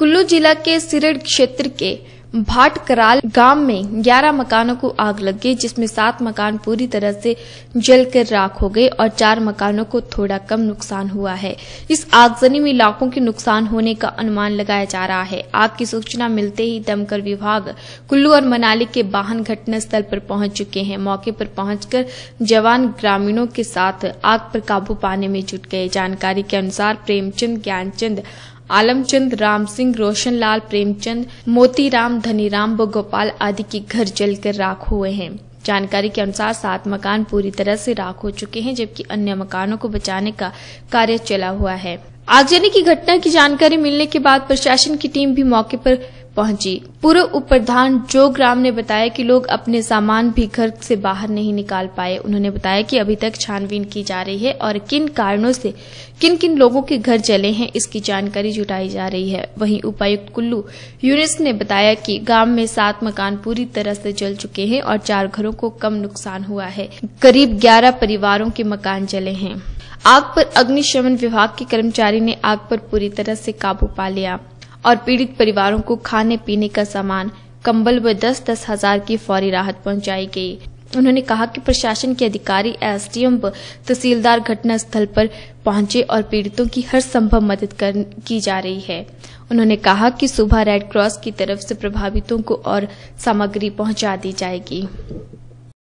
कुल्लू जिला के सिरड क्षेत्र के भाट कराल गांव में 11 मकानों को आग लग गई जिसमें सात मकान पूरी तरह से जलकर राख हो गए और चार मकानों को थोड़ा कम नुकसान हुआ है इस आगजनी में लाखों के नुकसान होने का अनुमान लगाया जा रहा है आग की सूचना मिलते ही दमकल विभाग कुल्लू और मनाली के वाहन घटना स्थल पर पहुंच चुके हैं मौके पर पहुंचकर जवान ग्रामीणों के साथ आग पर काबू पाने में जुट गए जानकारी के अनुसार प्रेमचंद ज्ञानचंद आलमचंद राम सिंह रोशनलाल प्रेमचंद मोतीराम धनीराम व गोपाल आदि के घर जलकर राख हुए हैं जानकारी के अनुसार सात मकान पूरी तरह से राख हो चुके हैं जबकि अन्य मकानों को बचाने का कार्य चला हुआ है आगजनी की घटना की जानकारी मिलने के बाद प्रशासन की टीम भी मौके पर पहुंची पूर्व उप प्रधान जोगराम ने बताया कि लोग अपने सामान भी घर से बाहर नहीं निकाल पाए उन्होंने बताया कि अभी तक छानबीन की जा रही है और किन कारणों से किन किन लोगों के घर जले हैं इसकी जानकारी जुटाई जा रही है वहीं उपायुक्त कुल्लू यूनिस ने बताया कि गांव में सात मकान पूरी तरह से जल चुके हैं और चार घरों को कम नुकसान हुआ है करीब ग्यारह परिवारों के मकान जले हैं आग पर अग्निशमन विभाग के कर्मचारी ने आग पर पूरी तरह से काबू पा लिया और पीड़ित परिवारों को खाने पीने का सामान कंबल व दस दस हजार की फौरी राहत पहुंचाई गई उन्होंने कहा कि प्रशासन के अधिकारी एस एम व तहसीलदार घटना स्थल पर पहुंचे और पीड़ितों की हर संभव मदद कर, की जा रही है उन्होंने कहा कि सुबह रेड क्रॉस की तरफ से प्रभावितों को और सामग्री पहुंचा दी जाएगी